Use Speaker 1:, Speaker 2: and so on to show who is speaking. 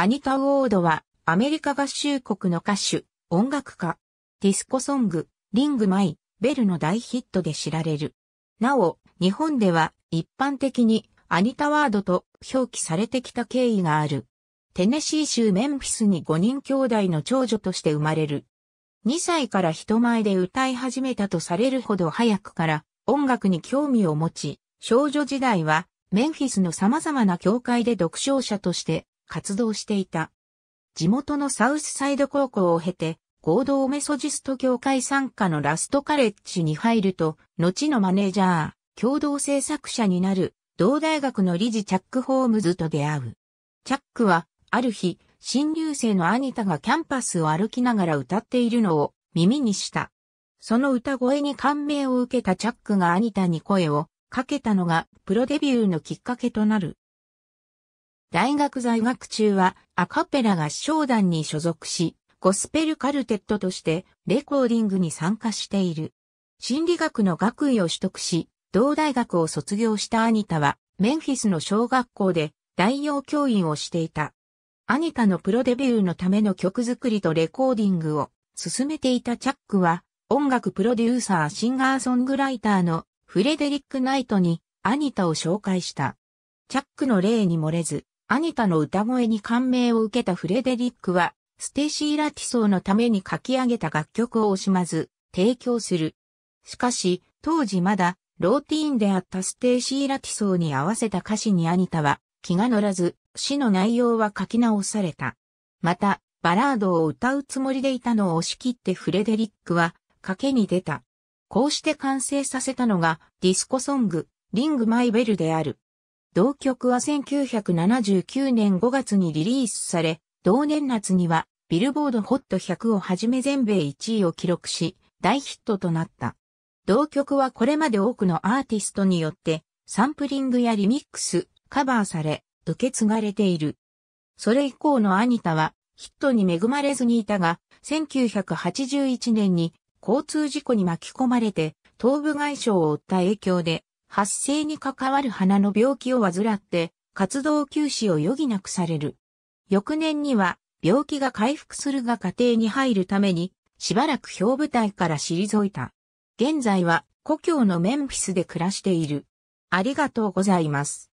Speaker 1: アニタ・ウォードは、アメリカ合衆国の歌手、音楽家、ディスコソング、リング・マイ、ベルの大ヒットで知られる。なお、日本では一般的にアニタ・ワードと表記されてきた経緯がある。テネシー州メンフィスに5人兄弟の長女として生まれる。2歳から人前で歌い始めたとされるほど早くから音楽に興味を持ち、少女時代はメンフィスの様々な教会で独唱者として活動していた。地元のサウスサイド高校を経て、合同メソジスト協会参加のラストカレッジに入ると、後のマネージャー、共同制作者になる、同大学の理事チャック・ホームズと出会う。チャックは、ある日、新入生のアニタがキャンパスを歩きながら歌っているのを耳にした。その歌声に感銘を受けたチャックがアニタに声をかけたのがプロデビューのきっかけとなる。大学在学中はアカペラ合唱団に所属し、ゴスペルカルテットとしてレコーディングに参加している。心理学の学位を取得し、同大学を卒業したアニタは、メンフィスの小学校で代用教員をしていた。アニタのプロデビューのための曲作りとレコーディングを進めていたチャックは、音楽プロデューサーシンガーソングライターのフレデリック・ナイトにアニタを紹介した。チャックの例に漏れず、アニタの歌声に感銘を受けたフレデリックは、ステシー・ラティソーのために書き上げた楽曲を惜しまず、提供する。しかし、当時まだ、ローティーンであったステーシー・ラティソーに合わせた歌詞にアニタは気が乗らず、詩の内容は書き直された。また、バラードを歌うつもりでいたのを押し切ってフレデリックは賭けに出た。こうして完成させたのがディスコソング、リング・マイ・ベルである。同曲は1979年5月にリリースされ、同年夏にはビルボードホット100をはじめ全米1位を記録し、大ヒットとなった。同曲はこれまで多くのアーティストによってサンプリングやリミックス、カバーされ、受け継がれている。それ以降のアニタはヒットに恵まれずにいたが、1981年に交通事故に巻き込まれて頭部外傷を負った影響で発生に関わる鼻の病気を患って、活動休止を余儀なくされる。翌年には、病気が回復するが家庭に入るために、しばらく表舞台から退いた。現在は、故郷のメンフィスで暮らしている。ありがとうございます。